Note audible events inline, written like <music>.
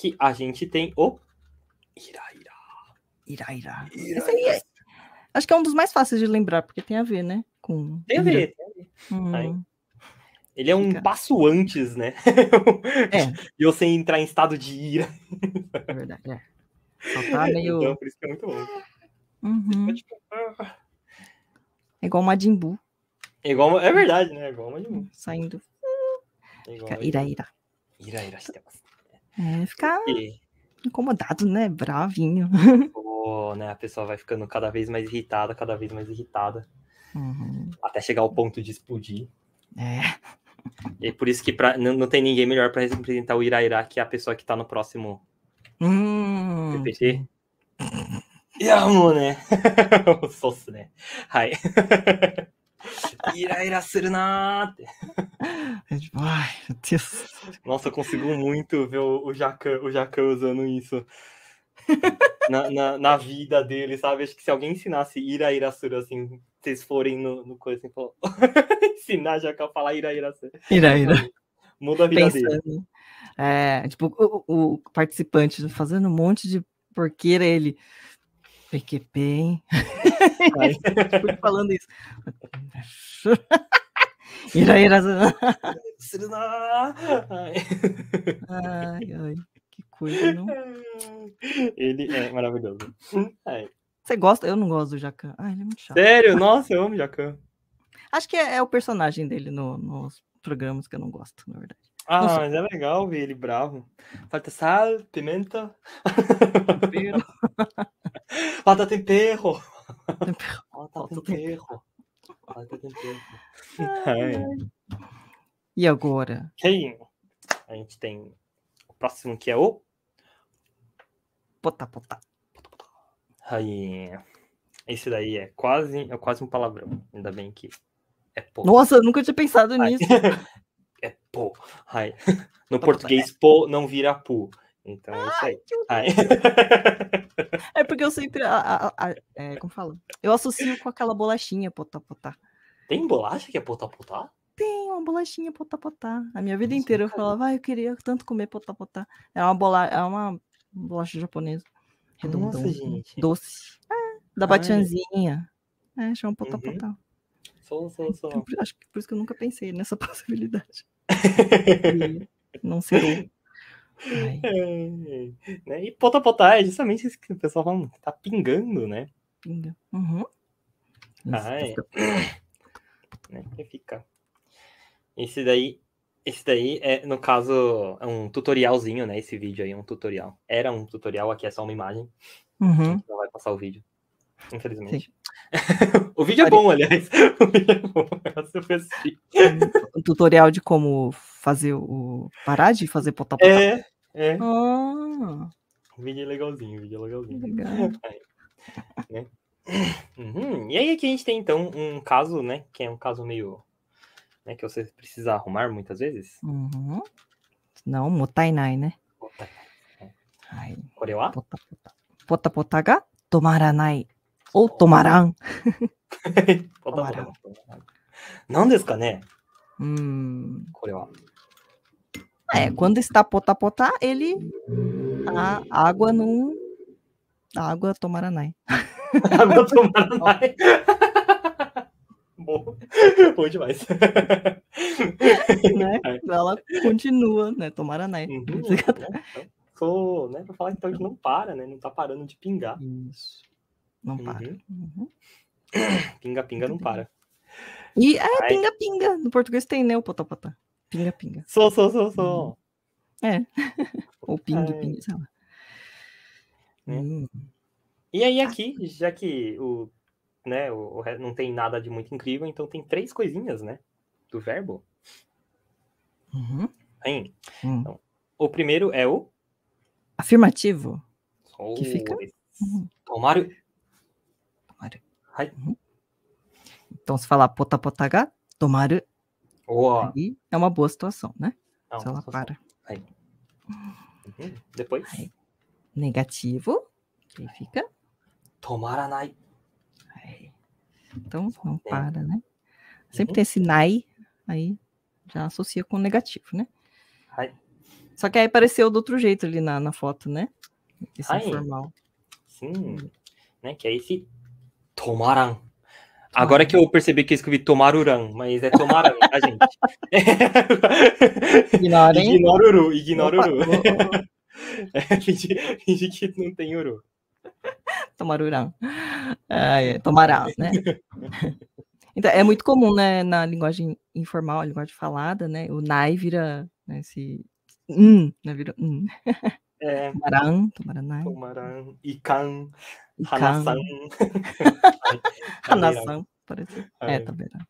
que a gente tem o Irairá. Irairá. Esse aí é... Acho que é um dos mais fáceis de lembrar, porque tem a ver, né? Com... Tem a ver, tem a ver. Hum. Ele é um Fica. passo antes, né? <laughs> É. e eu sem entrar em estado de ira. É verdade, é. Só tá <laughs> meio... Então, por isso que é muito louco. Uhum. É igual Majin Buu. É, igual, é verdade, né? É igual Majin Buu. Saindo. É igual Fica, ira, ira. Ira, ira. É, ficar incomodado, né? Bravinho. Oh, <laughs> né? A pessoa vai ficando cada vez mais irritada, cada vez mais irritada. Uhum. Até chegar ao ponto de explodir. É. E é por isso que pra, não, não tem ninguém melhor para representar o Irairá que a pessoa que tá no próximo hum. PPT. Hum. いや、もうね、そうっすね。はい。イライラするなーって。É <laughs> na ai, meu Deus. Nossa, eu consigo muito ver o Jacan, o Jacan usando isso. Na, na, na, vida dele, sabe? Acho que se alguém ensinasse ira, ira, sura, assim, vocês forem no, no coisa, assim, falar... <laughs> ensinar Jacan a falar ira, ira, sura. Ira, ira. Muda a vida Pensando. dele. É, tipo, o, o participante fazendo um monte de porqueira, ele... PQP, hein? Fui <laughs> <laughs> falando isso. <laughs> Iraíra. ai, ai, que coisa, não? Ele é maravilhoso. Ai. Você gosta? Eu não gosto do Jacan. Ah, ele é muito chato. Sério? Nossa, eu amo Jacan. Acho que é, é, o personagem dele no, nos programas que eu não gosto, na verdade. Ah, Nossa. mas é legal ver ele bravo. Falta sal, pimenta. <laughs> Falta tempero. tempero. Falta tempero. Falta tempero. Ai. E agora? Quem? A gente tem o próximo que é o Pota pota. Aí. Esse daí é quase, é quase um palavrão. Ainda bem que é pô. Nossa, eu nunca tinha pensado Ai. nisso. <laughs> é pô. Ai. No potá, português, é. pô não vira pu. Então é isso aí. <laughs> É porque eu sempre. A, a, a, é, como fala? Eu associo com aquela bolachinha potapotá. Tem bolacha que é potapotá? Tem uma bolachinha potapotá. A minha vida Nossa, inteira eu falava, ah, eu queria tanto comer potapotá. É uma bolacha, é uma bolacha japonesa. Redondão. Doce. É, da batianzinha. É, chama uhum. potapotá. Uhum. Sou, sou, sou. acho que por isso que eu nunca pensei nessa <laughs> possibilidade. <laughs> não sei. É, né? E é justamente isso que o pessoal fala, né, tá pingando, né? Pinga. Uhum. Ah, tá é. <coughs> né? Que fica. Esse daí, esse daí é, no caso, é um tutorialzinho, né? Esse vídeo aí é um tutorial. Era um tutorial, aqui é só uma imagem. Uhum. Não vai passar o vídeo. Infelizmente. <laughs> É <laughs> o vídeo é bom, aliás. O vídeo é bom. Um tutorial de como fazer o. parar de fazer pota É, é. Oh. O vídeo é legalzinho, o vídeo é legalzinho. Legal. <laughs> É, uhum. E aí aqui a gente tem então um caso, né? Que é um caso meio. Né, que você precisa arrumar muitas vezes. Uhum. Não, motainai, né? Motainai. É. Coreia? Pota pota ga tomaranai. Ou tomaran. <laughs> tomaran. Não desu ka ne? Hum. これは。é, quando está potapotá, ele. A água não. A água tomaranai. <laughs> A água tomaranai. Bom, bom demais. né? Ela continua, né? tomara Uhum, né? Sou, tá então, né? Pra falar então que não para, né? Não tá parando de pingar. Isso. Não uhum. para. Uhum. Pinga, pinga, não para. E é pinga-pinga. No português tem, né? O potapotá. Pinga-pinga. Sou, sou, sou, sou. Uhum. É. <laughs> Ou pingue-pingue, é. sei lá. É. Hum. E aí ah. aqui, já que o, né, o, o, não tem nada de muito incrível, então tem três coisinhas, né, do verbo. Uhum. Aí, hum. então, o primeiro é o afirmativo, oh, que fica uhum. tomário. tomário. Uhum. Então se falar pota potaga, tomário Boa. Aí é uma boa situação, né? É Se ela situação. para. Aí. Uhum. Depois. Aí. Negativo. Aí fica. Tomara nai. Aí. Então, não é. para, né? Sempre uhum. tem esse nai, aí já associa com negativo, né? Aí. Só que aí apareceu do outro jeito ali na, na foto, né? Esse aí. formal. Sim. Né? Que é esse tomaran. Agora que eu percebi que eu escrevi Tomaruran, mas é Tomaran, tá, gente? <laughs> Ignorem. Ignora Uru, ignora Uru. <laughs> É, finge, finge que não tem Uru. Tomaruran. É, tomarás, né? <laughs> Então, é muito comum, né, na linguagem informal, a linguagem falada, né, o nai vira né, esse um, né, vira um. É. Tomaran, tomaranai. Tomaran, ikan. Hanasan. Hanasan, parece. É, tá beirando.